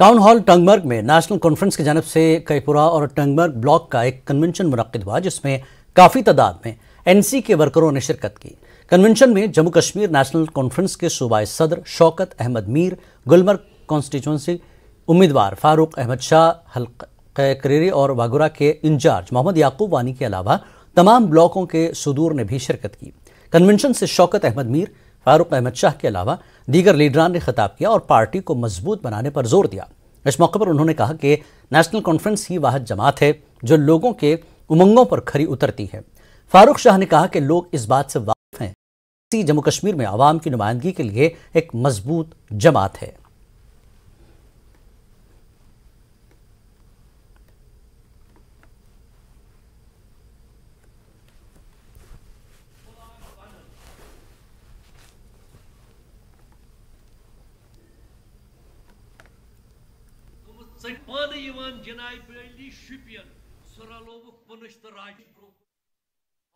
town hall Tangmarg में national conference की जानब से कईपुरा और टंगमर्ग ब्लॉक का एक कन्वेंशन मुनद हुआ जिसमें काफ़ी तादाद में एन सी के वर्करों ने शिरकत की कन्वेंशन में जम्मू कश्मीर नेशनल कॉन्फ्रेंस के सूबाई सदर शौकत अहमद मीर गुलमर्ग कॉन्स्टिट्यूंसी उम्मीदवार फारूक अहमद शाह हल करेरी और वागुरा के इंचार्ज मोहम्मद याकूब वानी के अलावा तमाम ब्लॉकों के सुदूर ने भी शिरकत की कन्वेंशन से शौकत अहमद मीर फारूक अहमद शाह के अलावा दीगर लीडरान ने खिताब किया और पार्टी को मजबूत बनाने पर जोर दिया इस मौके पर उन्होंने कहा कि नेशनल कॉन्फ्रेंस ही वह जमात है जो लोगों के उमंगों पर खरी उतरती है फारूक शाह ने कहा कि लोग इस बात से वाकिफ हैं जम्मू कश्मीर में आवाम की नुमाइंदगी के लिए एक मजबूत जमात है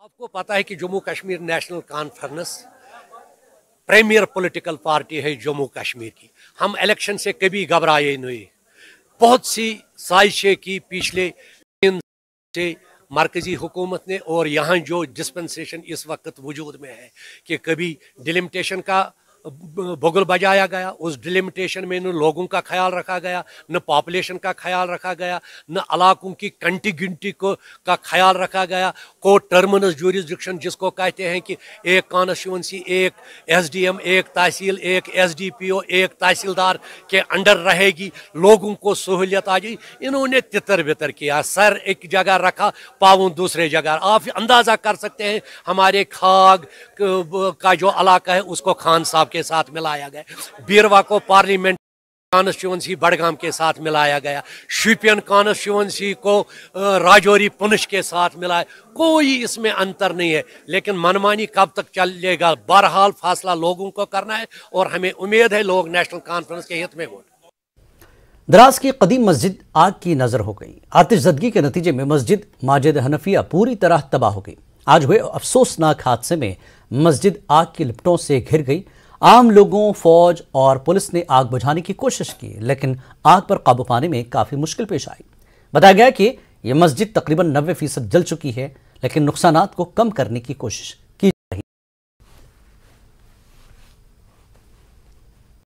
आपको पता है कि Jammu Kashmir national conference premier political party है जम्मू कश्मीर की हम इलेक्शन से कभी घबराए नहीं बहुत सी साजिशें की पिछले से मरकज़ी हुकूमत ने और यहाँ जो डिस्पेंसेशन इस वक्त वजूद में है कि कभी डिलिमिटेशन का भुगल बजाया गया उस डिलिमिटेशन में न लोगों का ख्याल रखा गया न पॉपुलेशन का ख्याल रखा गया न इलाकों की कंटिग्यूटी को का ख्याल रखा गया को टर्मिनस जूरिस्डिक्शन जिसको कहते हैं कि एक कॉन्स्टिट्यूंसी एक एसडीएम एक तहसील एक एसडीपीओ एक तहसीलदार के अंडर रहेगी लोगों को सहूलियत आ गई इन्होंने तितर बितर किया सर एक जगह रखा पावन दूसरे जगह आप अंदाज़ा कर सकते हैं हमारे खाग का जो इलाका है उसको खान साहब के साथ मिलाया गया बीरवा को पार्लियामेंट कॉन्स्टिट्यूंसी बडगाम के साथ मिलाया गया शुपियन कॉन्स्टिट्यूंसी को राजौरी पुनश के साथ मिलाया कोई इसमें अंतर नहीं है लेकिन मनमानी कब तक चलेगा बहरहाल फासला लोगों को करना है और हमें उम्मीद है लोग नेशनल कॉन्फ्रेंस के हित में वोट दराज की कदीम मस्जिद आग की नज़र हो गई आतिशजदगी के नतीजे में मस्जिद माजिद हनफिया पूरी तरह तबाह हो गई आज हुए अफसोसनाक हादसे में मस्जिद आग की लिपटों से घिर गई आम लोगों फौज और पुलिस ने आग बुझाने की कोशिश की लेकिन आग पर काबू पाने में काफ़ी मुश्किल पेश आई बताया गया कि यह मस्जिद तकरीबन नब्बे फीसद जल चुकी है लेकिन नुकसान को कम करने की कोशिश